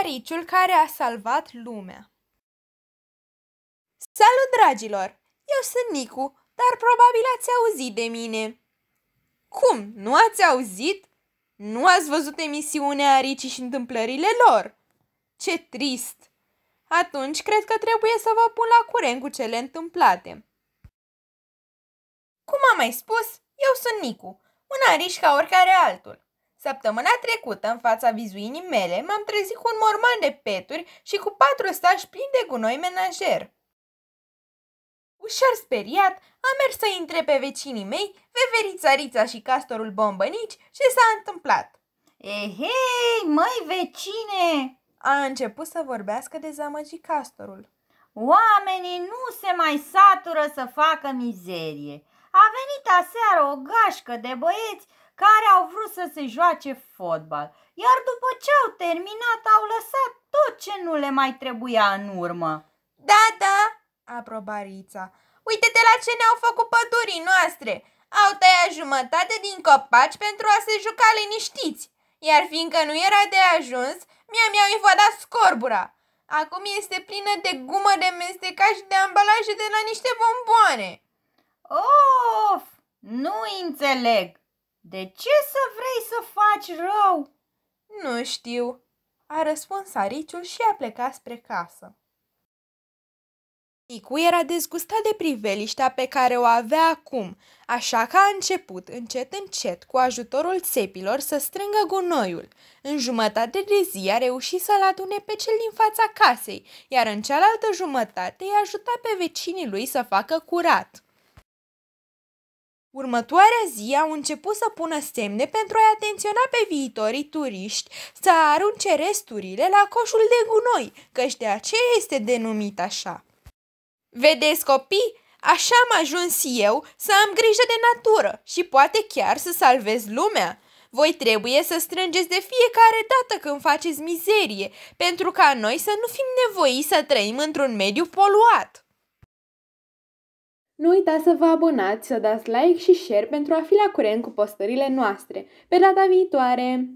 Ariciul care a salvat lumea Salut, dragilor! Eu sunt Nicu, dar probabil ați auzit de mine. Cum, nu ați auzit? Nu ați văzut emisiunea Aricii și întâmplările lor? Ce trist! Atunci cred că trebuie să vă pun la curent cu cele întâmplate. Cum am mai spus, eu sunt Nicu, un arici ca oricare altul. Săptămâna trecută, în fața vizuinii mele, m-am trezit cu un morman de peturi și cu patru stași plini de gunoi menajer. Ușor speriat, am mers să intre pe vecinii mei, veverița Rița și castorul bombănici ce s-a întâmplat. Ehei, măi vecine! A început să vorbească dezamăgit castorul. Oamenii nu se mai satură să facă mizerie a venit aseară o gașcă de băieți care au vrut să se joace fotbal, iar după ce au terminat au lăsat tot ce nu le mai trebuia în urmă. Da, da, aproba Rița. Uite-te la ce ne-au făcut pădurii noastre. Au tăiat jumătate din copaci pentru a se juca liniștiți. Iar fiindcă nu era de ajuns, mie mi-au invadat scorbura. Acum este plină de gumă de mestecat și de ambalaje de la niște bomboane. Of, nu înțeleg. De ce să vrei să faci rău? Nu știu, a răspuns ariciul și a plecat spre casă. Nicu era dezgustat de priveliștea pe care o avea acum, așa că a început, încet, încet, cu ajutorul țepilor, să strângă gunoiul. În jumătate de zi a reușit să-l adune pe cel din fața casei, iar în cealaltă jumătate i-a ajutat pe vecinii lui să facă curat. Următoarea zi au început să pună semne pentru a-i atenționa pe viitorii turiști să arunce resturile la coșul de gunoi, căci de aceea este denumit așa. Vedeți, copii, așa am ajuns eu să am grijă de natură și poate chiar să salvez lumea. Voi trebuie să strângeți de fiecare dată când faceți mizerie, pentru ca noi să nu fim nevoiți să trăim într-un mediu poluat. Nu uitați să vă abonați, să dați like și share pentru a fi la curent cu postările noastre. Pe data viitoare!